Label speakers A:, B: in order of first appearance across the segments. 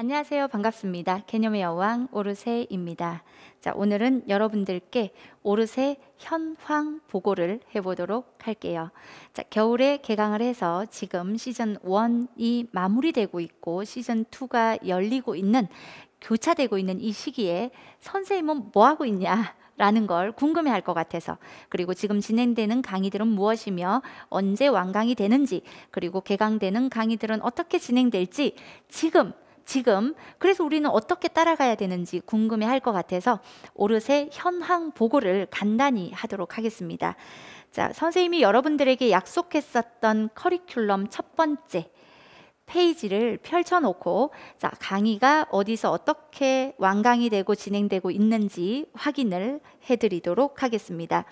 A: 안녕하세요. 반갑습니다. 개념의 여왕 오르세입니다. 자, 오늘은 여러분들께 오르세 현황 보고를 해보도록 할게요. 자, 겨울에 개강을 해서 지금 시즌 1이 마무리되고 있고 시즌 2가 열리고 있는 교차되고 있는 이 시기에 선생님은 뭐 하고 있냐? 라는 걸 궁금해 할 것 같아서 그리고 지금 진행되는 강의들은 무엇이며 언제 완강이 되는지 그리고 개강되는 강의들은 어떻게 진행될지 지금 지금 그래서 우리는 어떻게 따라가야 되는지 궁금해 할 것 같아서 오르세 현황 보고를 간단히 하도록 하겠습니다. 자, 선생님이 여러분들에게 약속했었던 커리큘럼 첫 번째 페이지를 펼쳐놓고 자, 강의가 어디서 어떻게 완강이 되고 진행되고 있는지 확인을 해드리도록 하겠습니다.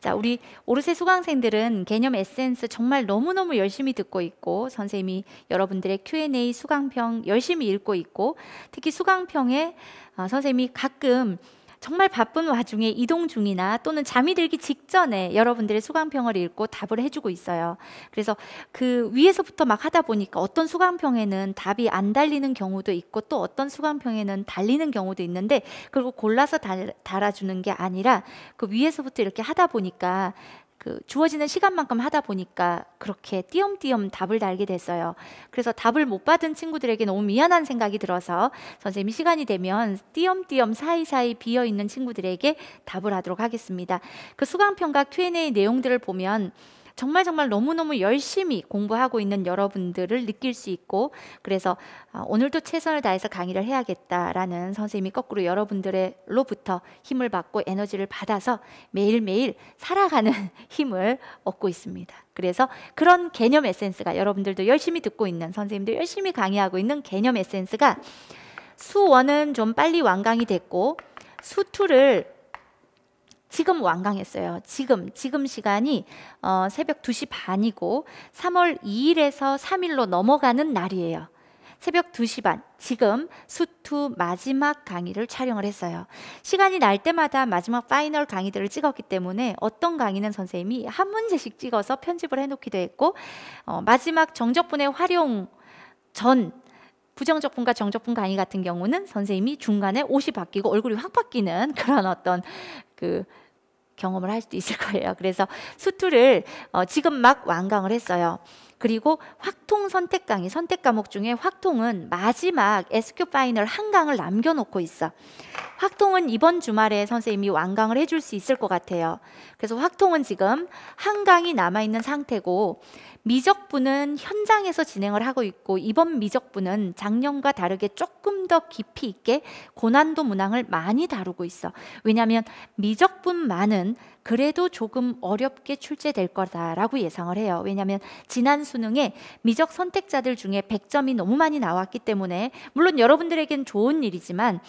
A: 자, 우리 오르세 수강생들은 개념 에센스 정말 너무너무 열심히 듣고 있고 선생님이 여러분들의 Q&A 수강평 열심히 읽고 있고 특히 수강평에 어, 선생님이 가끔 정말 바쁜 와중에 이동 중이나 또는 잠이 들기 직전에 여러분들의 수강평을 읽고 답을 해주고 있어요. 그래서 그 위에서부터 막 하다 보니까 어떤 수강평에는 답이 안 달리는 경우도 있고 또 어떤 수강평에는 달리는 경우도 있는데 그리고 골라서 달, 달아주는 게 아니라 그 위에서부터 이렇게 하다 보니까 그 주어지는 시간만큼 하다 보니까 그렇게 띄엄띄엄 답을 달게 됐어요. 그래서 답을 못 받은 친구들에게 너무 미안한 생각이 들어서 선생님이 시간이 되면 띄엄띄엄 사이사이 비어 있는 친구들에게 답을 하도록 하겠습니다. 그 수강평가 Q&A 내용들을 보면 정말 정말 너무너무 열심히 공부하고 있는 여러분들을 느낄 수 있고 그래서 아, 오늘도 최선을 다해서 강의를 해야겠다라는 선생님이 거꾸로 여러분들로부터 힘을 받고 에너지를 받아서 매일매일 살아가는 힘을 얻고 있습니다. 그래서 그런 개념 에센스가 여러분들도 열심히 듣고 있는 선생님들 열심히 강의하고 있는 개념 에센스가 수원은 좀 빨리 완강이 됐고 수투를 지금 완강했어요. 지금 지금 시간이 어, 새벽 2시 반이고 3월 2일에서 3일로 넘어가는 날이에요. 새벽 2시 반 지금 수투 마지막 강의를 촬영을 했어요. 시간이 날 때마다 마지막 파이널 강의들을 찍었기 때문에 어떤 강의는 선생님이 한 문제씩 찍어서 편집을 해놓기도 했고 어, 마지막 정적분의 활용 전 부정적분과 정적분 강의 같은 경우는 선생님이 중간에 옷이 바뀌고 얼굴이 확 바뀌는 그런 어떤 그 경험을 할 수도 있을 거예요. 그래서 수투를 어, 지금 막 완강을 했어요. 그리고 확통 선택 강의 선택 과목 중에 확통은 마지막 SQ 파이널 한 강을 남겨놓고 있어. 확통은 이번 주말에 선생님이 완강을 해줄 수 있을 것 같아요. 그래서 확통은 지금 한 강이 남아 있는 상태고 미적분은 현장에서 진행을 하고 있고 이번 미적분은 작년과 다르게 조금 더 깊이 있게 고난도 문항을 많이 다루고 있어. 왜냐하면 미적분만은 그래도 조금 어렵게 출제될 거다라고 예상을 해요. 왜냐하면 지난 수능에 미적 선택자들 중에 100점이 너무 많이 나왔기 때문에 물론 여러분들에겐 좋은 일이지만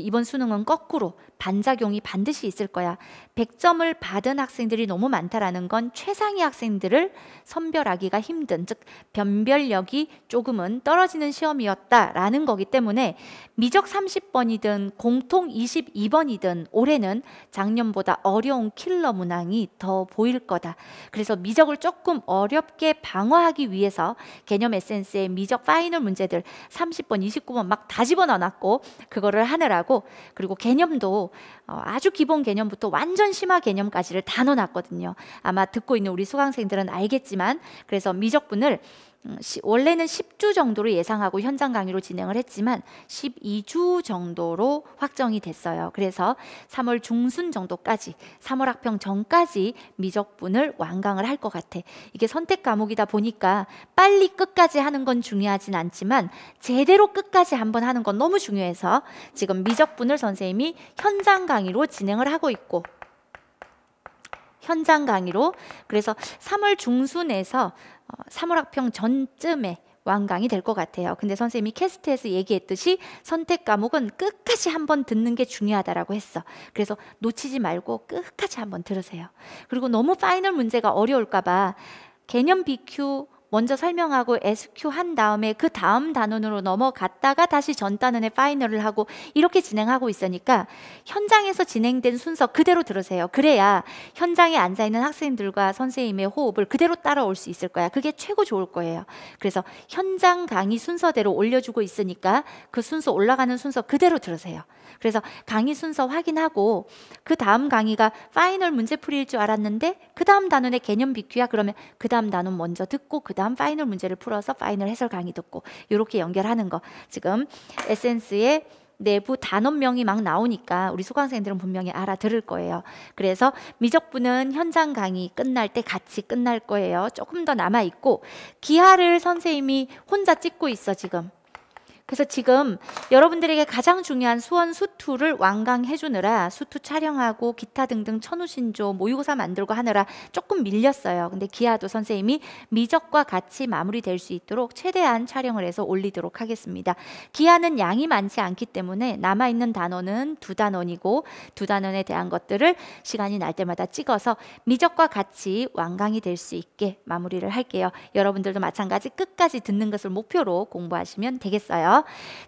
A: 이번 수능은 거꾸로 반작용이 반드시 있을 거야. 100점을 받은 학생들이 너무 많다라는 건 최상위 학생들을 선별하기가 힘든 즉 변별력이 조금은 떨어지는 시험이었다라는 거기 때문에 미적 30번이든 공통 22번이든 올해는 작년보다 어려운 킬러 문항이 더 보일 거다. 그래서 미적을 조금 어렵게 방어하기 위해서 개념 에센스의 미적 파이널 문제들 30번, 29번 막 다 집어넣어놨고 그거를 하느라고 하고 그리고 개념도 어, 아주 기본 개념부터 완전 심화 개념까지를 다 넣어놨거든요. 아마 듣고 있는 우리 수강생들은 알겠지만 그래서 미적분을 음, 원래는 10주 정도로 예상하고 현장 강의로 진행을 했지만 12주 정도로 확정이 됐어요. 그래서 3월 중순 정도까지 3월 학평 전까지 미적분을 완강을 할 것 같아. 이게 선택 과목이다 보니까 빨리 끝까지 하는 건 중요하진 않지만 제대로 끝까지 한번 하는 건 너무 중요해서 지금 미적분을 선생님이 현장 강의로 진행을 하고 있고 현장 강의로 그래서 3월 중순에서 3월 어, 학평 전쯤에 완강이 될 것 같아요. 근데 선생님이 캐스트에서 얘기했듯이 선택 과목은 끝까지 한 번 듣는 게 중요하다라고 했어. 그래서 놓치지 말고 끝까지 한 번 들으세요. 그리고 너무 파이널 문제가 어려울까 봐 개념 BQ 먼저 설명하고 SQ 한 다음에 그 다음 단원으로 넘어갔다가 다시 전단원에 파이널을 하고 이렇게 진행하고 있으니까 현장에서 진행된 순서 그대로 들으세요. 그래야 현장에 앉아 있는 학생들과 선생님의 호흡을 그대로 따라올 수 있을 거야. 그게 최고 좋을 거예요. 그래서 현장 강의 순서대로 올려주고 있으니까 그 순서 올라가는 순서 그대로 들으세요. 그래서 강의 순서 확인하고 그 다음 강의가 파이널 문제풀이일 줄 알았는데 그 다음 단원의 개념 비큐야 그러면 그 다음 단원 먼저 듣고 그 다음 그다음 파이널 문제를 풀어서 파이널 해설 강의 듣고 이렇게 연결하는 거 지금 에센스의 내부 단원명이 막 나오니까 우리 수강생들은 분명히 알아들을 거예요. 그래서 미적분은 현장 강의 끝날 때 같이 끝날 거예요. 조금 더 남아 있고 기하를 선생님이 혼자 찍고 있어 지금. 그래서 지금 여러분들에게 가장 중요한 수원 수투를 완강해 주느라 수투 촬영하고 기타 등등 천우신조 모의고사 만들고 하느라 조금 밀렸어요. 근데 기아도 선생님이 미적과 같이 마무리될 수 있도록 최대한 촬영을 해서 올리도록 하겠습니다. 기아는 양이 많지 않기 때문에 남아있는 단어는 두 단원이고 두 단원에 대한 것들을 시간이 날 때마다 찍어서 미적과 같이 완강이 될 수 있게 마무리를 할게요. 여러분들도 마찬가지 끝까지 듣는 것을 목표로 공부하시면 되겠어요.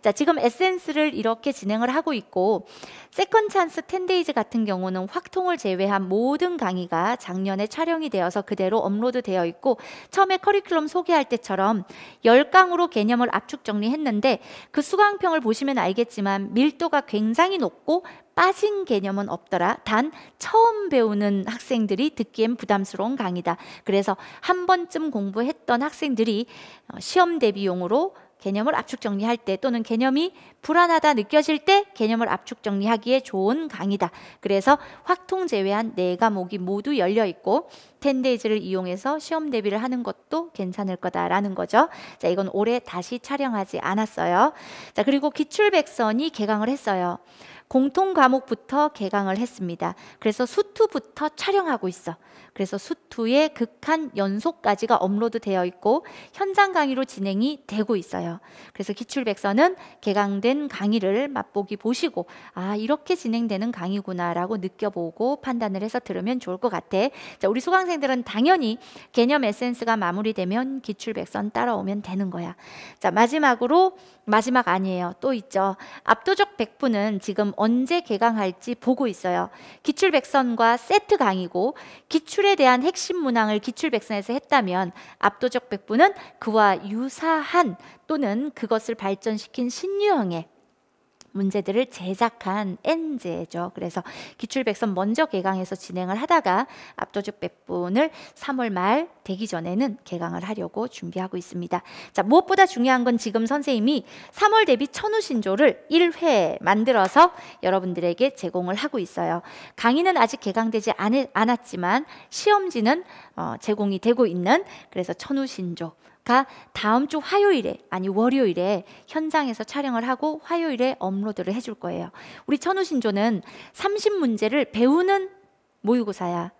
A: 자, 지금 에센스를 이렇게 진행을 하고 있고 세컨 찬스 텐데이즈 같은 경우는 확통을 제외한 모든 강의가 작년에 촬영이 되어서 그대로 업로드 되어 있고 처음에 커리큘럼 소개할 때처럼 열강으로 개념을 압축 정리했는데 그 수강평을 보시면 알겠지만 밀도가 굉장히 높고 빠진 개념은 없더라. 단 처음 배우는 학생들이 듣기엔 부담스러운 강의다. 그래서 한 번쯤 공부했던 학생들이 어, 시험 대비용으로 개념을 압축 정리할 때 또는 개념이 불안하다 느껴질 때 개념을 압축 정리하기에 좋은 강의다. 그래서 확통 제외한 네 과목이 모두 열려 있고 텐데이즈를 이용해서 시험 대비를 하는 것도 괜찮을 거다라는 거죠. 자, 이건 올해 다시 촬영하지 않았어요. 자, 그리고 기출백선이 개강을 했어요. 공통 과목부터 개강을 했습니다. 그래서 수투부터 촬영하고 있어. 그래서 수투의 극한 연속까지가 업로드 되어 있고 현장 강의로 진행이 되고 있어요. 그래서 기출백서는 개강된 강의를 맛보기 보시고 아 이렇게 진행되는 강의구나라고 느껴보고 판단을 해서 들으면 좋을 것 같아. 자 우리 수강생들은 당연히 개념 에센스가 마무리되면 기출백선 따라오면 되는 거야. 자 마지막으로 마지막 아니에요. 또 있죠. 압도적 백분은 지금 언제 개강할지 보고 있어요. 기출백선과 세트 강의고 기출 하늘에 대한 핵심 문항을 기출백산에서 했다면 압도적 백부는 그와 유사한 또는 그것을 발전시킨 신유형의 문제들을 제작한 엔제죠. 그래서 기출백선 먼저 개강해서 진행을 하다가 압도적 백분을 3월 말 되기 전에는 개강을 하려고 준비하고 있습니다. 자, 무엇보다 중요한 건 지금 선생님이 3월 대비 천우신조를 1회 만들어서 여러분들에게 제공을 하고 있어요. 강의는 아직 개강되지 않았지만 시험지는 어, 제공이 되고 있는 그래서 천우신조 가 그러니까 다음 주 화요일에 아니 월요일에 현장에서 촬영을 하고 화요일에 업로드를 해줄 거예요. 우리 천우신조는 30문제를 배우는 모의고사야.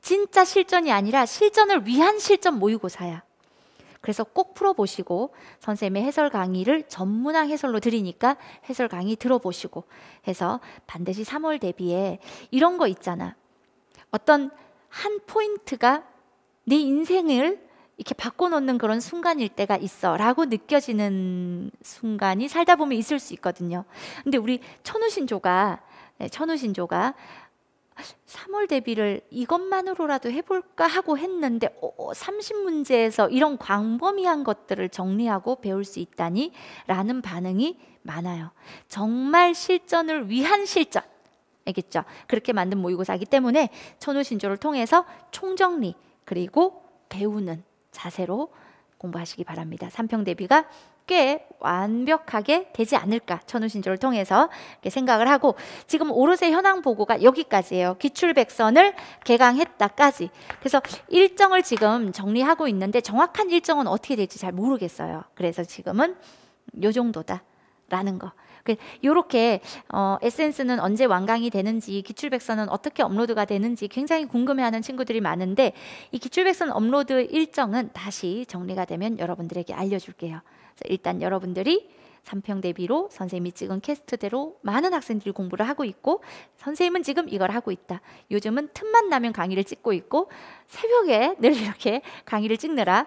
A: 진짜 실전이 아니라 실전을 위한 실전 모의고사야. 그래서 꼭 풀어보시고 선생님의 해설 강의를 전문학 해설로 드리니까 해설 강의 들어보시고 해서 반드시 3월 대비에 이런 거 있잖아. 어떤 한 포인트가 내 네 인생을 이렇게 바꿔놓는 그런 순간일 때가 있어 라고 느껴지는 순간이 살다 보면 있을 수 있거든요. 근데 우리 천우신조가, 네, 천우신조가 3월 대비를 이것만으로라도 해볼까 하고 했는데 오, 어, 30문제에서 어, 이런 광범위한 것들을 정리하고 배울 수 있다니 라는 반응이 많아요. 정말 실전을 위한 실전. 알겠죠? 그렇게 만든 모의고사이기 때문에 천우신조를 통해서 총정리 그리고 배우는 자세로 공부하시기 바랍니다. 삼평 대비가 꽤 완벽하게 되지 않을까 천우신조를 통해서 생각을 하고 지금 오롯의 현황 보고가 여기까지예요. 기출백선을 개강했다까지. 그래서 일정을 지금 정리하고 있는데 정확한 일정은 어떻게 될지 잘 모르겠어요. 그래서 지금은 요 정도다라는 거. 이렇게 그, 어, 에센스는 언제 완강이 되는지 기출백서는 어떻게 업로드가 되는지 굉장히 궁금해하는 친구들이 많은데 이 기출백선 업로드 일정은 다시 정리가 되면 여러분들에게 알려줄게요. 일단 여러분들이 삼평 대비로 선생님이 찍은 캐스트대로 많은 학생들이 공부를 하고 있고 선생님은 지금 이걸 하고 있다. 요즘은 틈만 나면 강의를 찍고 있고 새벽에 늘 이렇게 강의를 찍느라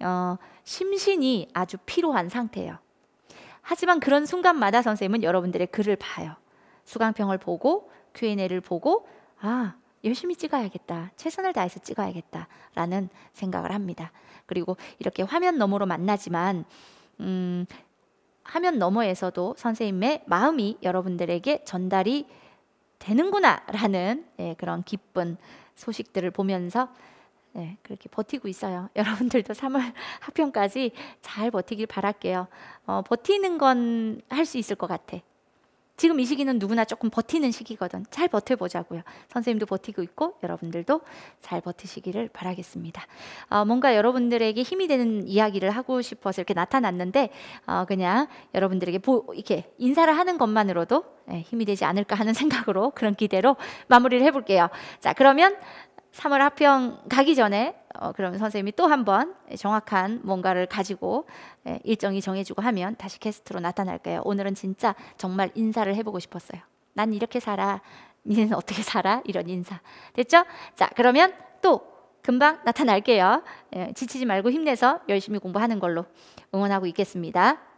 A: 어, 심신이 아주 피로한 상태예요. 하지만 그런 순간마다 선생님은 여러분들의 글을 봐요. 수강평을 보고 Q&A를 보고 아 열심히 찍어야겠다. 최선을 다해서 찍어야겠다. 라는 생각을 합니다. 그리고 이렇게 화면 너머로 만나지만, 음, 화면 너머에서도 선생님의 마음이 여러분들에게 전달이 되는구나. 라는 예, 그런 기쁜 소식들을 보면서 네, 그렇게 버티고 있어요. 여러분들도 3월 학평까지 잘 버티길 바랄게요. 어, 버티는 건 할 수 있을 것 같아. 지금 이 시기는 누구나 조금 버티는 시기거든. 잘 버텨보자고요. 선생님도 버티고 있고 여러분들도 잘 버티시기를 바라겠습니다. 어, 뭔가 여러분들에게 힘이 되는 이야기를 하고 싶어서 이렇게 나타났는데 어, 그냥 여러분들에게 보, 이렇게 인사를 하는 것만으로도 예, 힘이 되지 않을까 하는 생각으로 그런 기대로 마무리를 해볼게요. 자 그러면 3월 합평 가기 전에 어, 그러면 선생님이 또한번 정확한 뭔가를 가지고 예, 일정이 정해지고 하면 다시 게스트로 나타날까요? 오늘은 진짜 정말 인사를 해보고 싶었어요. 난 이렇게 살아. 니는 어떻게 살아? 이런 인사. 됐죠? 자, 그러면 또 금방 나타날게요. 예, 지치지 말고 힘내서 열심히 공부하는 걸로 응원하고 있겠습니다.